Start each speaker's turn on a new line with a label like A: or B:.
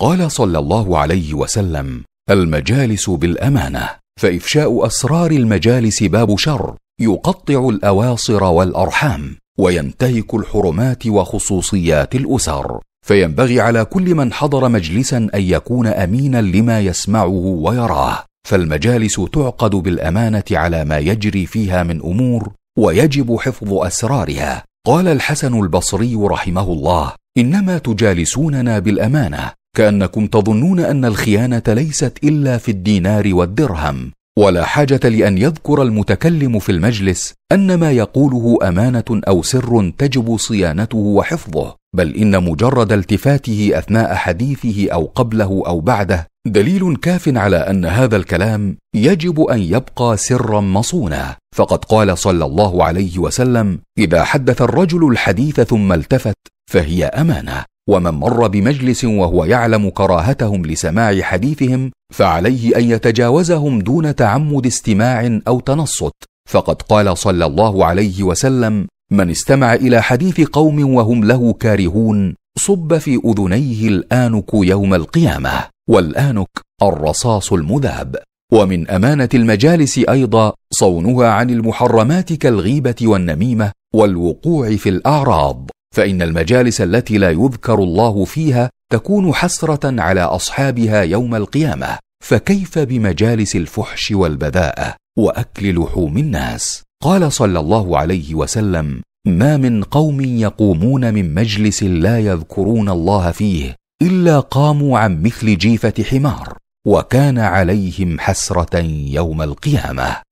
A: قال صلى الله عليه وسلم المجالس بالامانه فافشاء اسرار المجالس باب شر يقطع الاواصر والارحام وينتهك الحرمات وخصوصيات الاسر فينبغي على كل من حضر مجلسا ان يكون امينا لما يسمعه ويراه فالمجالس تعقد بالامانه على ما يجري فيها من امور ويجب حفظ اسرارها قال الحسن البصري رحمه الله انما تجالسوننا بالامانه كانكم تظنون ان الخيانه ليست الا في الدينار والدرهم ولا حاجه لان يذكر المتكلم في المجلس ان ما يقوله امانه او سر تجب صيانته وحفظه بل ان مجرد التفاته اثناء حديثه او قبله او بعده دليل كاف على ان هذا الكلام يجب ان يبقى سرا مصونا فقد قال صلى الله عليه وسلم اذا حدث الرجل الحديث ثم التفت فهي امانه ومن مر بمجلس وهو يعلم كراهتهم لسماع حديثهم فعليه ان يتجاوزهم دون تعمد استماع او تنصت فقد قال صلى الله عليه وسلم من استمع الى حديث قوم وهم له كارهون صب في اذنيه الانك يوم القيامه والانك الرصاص المذاب ومن امانه المجالس ايضا صونها عن المحرمات كالغيبه والنميمه والوقوع في الاعراض فان المجالس التي لا يذكر الله فيها تكون حسره على اصحابها يوم القيامه فكيف بمجالس الفحش والبذاءه واكل لحوم الناس قال صلى الله عليه وسلم ما من قوم يقومون من مجلس لا يذكرون الله فيه الا قاموا عن مثل جيفه حمار وكان عليهم حسره يوم القيامه